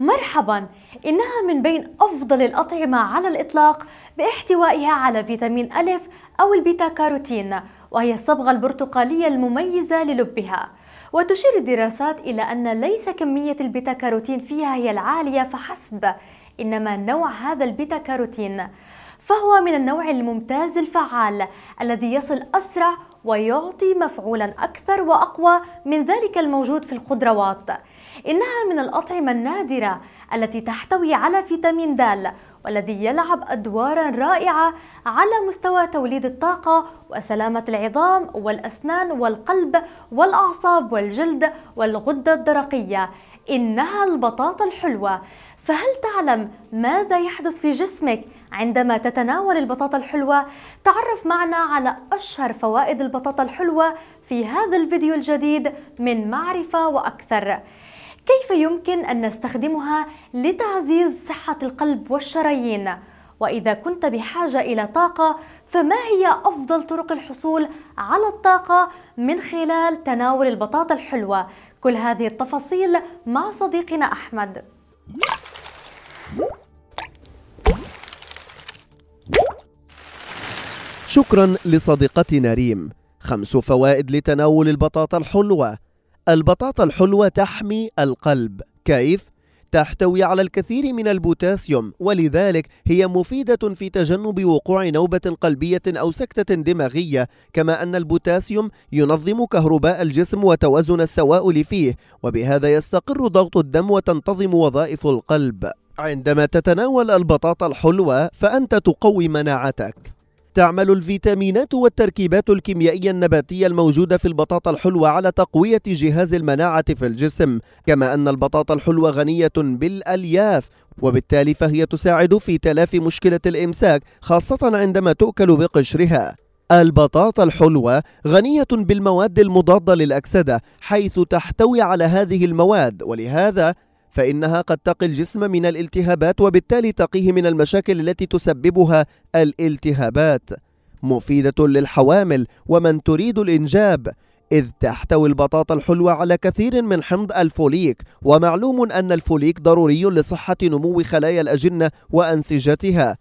مرحبا إنها من بين أفضل الأطعمة على الإطلاق باحتوائها على فيتامين ألف أو البيتا كاروتين وهي الصبغة البرتقالية المميزة للبها وتشير الدراسات إلى أن ليس كمية البيتا كاروتين فيها هي العالية فحسب إنما نوع هذا البيتا كاروتين فهو من النوع الممتاز الفعال الذي يصل أسرع ويعطي مفعولا أكثر وأقوى من ذلك الموجود في الخضروات إنها من الأطعمة النادرة التي تحتوي على فيتامين د والذي يلعب أدوارا رائعة على مستوى توليد الطاقة وسلامة العظام والأسنان والقلب والأعصاب والجلد والغدة الدرقية إنها البطاطا الحلوة فهل تعلم ماذا يحدث في جسمك عندما تتناول البطاطا الحلوة؟ تعرف معنا على أشهر فوائد البطاطا الحلوة في هذا الفيديو الجديد من معرفة وأكثر كيف يمكن أن نستخدمها لتعزيز صحة القلب والشرايين؟ وإذا كنت بحاجة إلى طاقة فما هي أفضل طرق الحصول على الطاقة من خلال تناول البطاطا الحلوة؟ كل هذه التفاصيل مع صديقنا أحمد شكرا لصديقتنا ريم خمس فوائد لتناول البطاطا الحلوة البطاطا الحلوة تحمي القلب كيف؟ تحتوي على الكثير من البوتاسيوم ولذلك هي مفيدة في تجنب وقوع نوبة قلبية أو سكتة دماغية كما أن البوتاسيوم ينظم كهرباء الجسم وتوازن السوائل فيه وبهذا يستقر ضغط الدم وتنتظم وظائف القلب عندما تتناول البطاطا الحلوة فأنت تقوي مناعتك تعمل الفيتامينات والتركيبات الكيميائية النباتية الموجودة في البطاطا الحلوة على تقوية جهاز المناعة في الجسم كما أن البطاطا الحلوة غنية بالألياف وبالتالي فهي تساعد في تلافي مشكلة الإمساك خاصة عندما تؤكل بقشرها البطاطا الحلوة غنية بالمواد المضادة للأكسدة حيث تحتوي على هذه المواد ولهذا فإنها قد تقي الجسم من الالتهابات وبالتالي تقيه من المشاكل التي تسببها الالتهابات مفيدة للحوامل ومن تريد الإنجاب إذ تحتوي البطاطا الحلوة على كثير من حمض الفوليك ومعلوم أن الفوليك ضروري لصحة نمو خلايا الأجنة وأنسجتها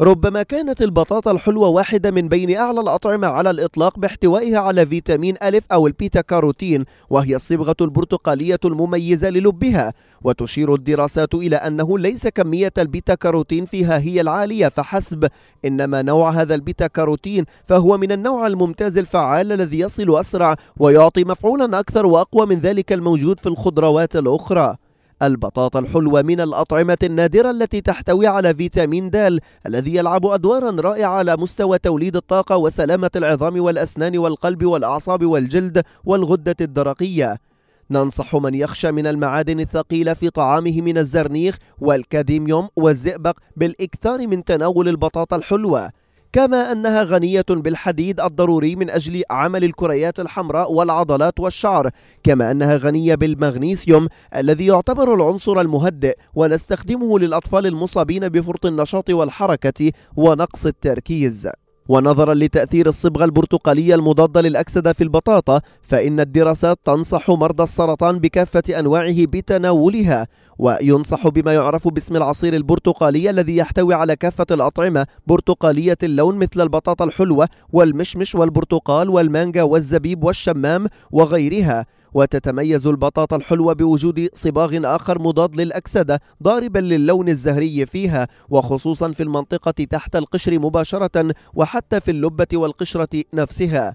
ربما كانت البطاطا الحلوة واحدة من بين أعلى الأطعمة على الإطلاق باحتوائها على فيتامين ألف أو البيتا كاروتين وهي الصبغة البرتقالية المميزة للبها وتشير الدراسات إلى أنه ليس كمية البيتا كاروتين فيها هي العالية فحسب إنما نوع هذا البيتا كاروتين فهو من النوع الممتاز الفعال الذي يصل أسرع ويعطي مفعولا أكثر وأقوى من ذلك الموجود في الخضروات الأخرى البطاطا الحلوة من الأطعمة النادرة التي تحتوي على فيتامين د الذي يلعب أدوارا رائعة على مستوى توليد الطاقة وسلامة العظام والأسنان والقلب والأعصاب والجلد والغدة الدرقية ننصح من يخشى من المعادن الثقيلة في طعامه من الزرنيخ والكاديميوم والزئبق بالإكثار من تناول البطاطا الحلوة كما أنها غنية بالحديد الضروري من أجل عمل الكريات الحمراء والعضلات والشعر كما أنها غنية بالمغنيسيوم الذي يعتبر العنصر المهدئ ونستخدمه للأطفال المصابين بفرط النشاط والحركة ونقص التركيز ونظرا لتأثير الصبغة البرتقالية المضادة للأكسدة في البطاطا فإن الدراسات تنصح مرضى السرطان بكافة أنواعه بتناولها وينصح بما يعرف باسم العصير البرتقالي الذي يحتوي على كافة الأطعمة برتقالية اللون مثل البطاطا الحلوة والمشمش والبرتقال والمانجا والزبيب والشمام وغيرها وتتميز البطاطا الحلوة بوجود صباغ آخر مضاد للأكسدة ضاربا للون الزهري فيها وخصوصا في المنطقة تحت القشر مباشرة وحتى في اللبة والقشرة نفسها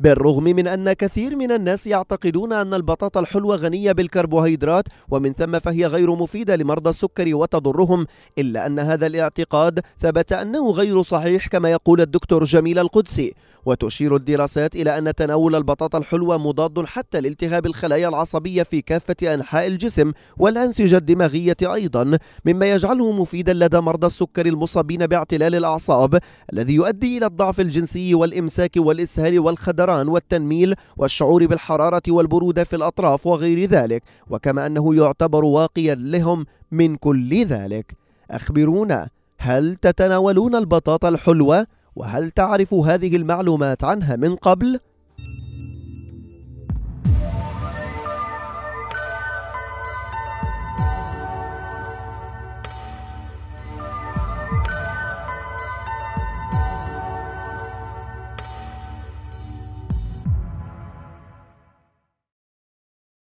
بالرغم من أن كثير من الناس يعتقدون أن البطاطا الحلوة غنية بالكربوهيدرات ومن ثم فهي غير مفيدة لمرضى السكري وتضرهم إلا أن هذا الاعتقاد ثبت أنه غير صحيح كما يقول الدكتور جميل القدسي وتشير الدراسات إلى أن تناول البطاطا الحلوة مضاد حتى لالتهاب الخلايا العصبية في كافة أنحاء الجسم والأنسجة الدماغية أيضا مما يجعله مفيدا لدى مرضى السكر المصابين باعتلال الأعصاب الذي يؤدي إلى الضعف الجنسي والإمساك والإسهال والخدرات الطيران والتنميل والشعور بالحرارة والبرودة في الأطراف وغير ذلك وكما أنه يعتبر واقيا لهم من كل ذلك أخبرونا هل تتناولون البطاطا الحلوة؟ وهل تعرف هذه المعلومات عنها من قبل؟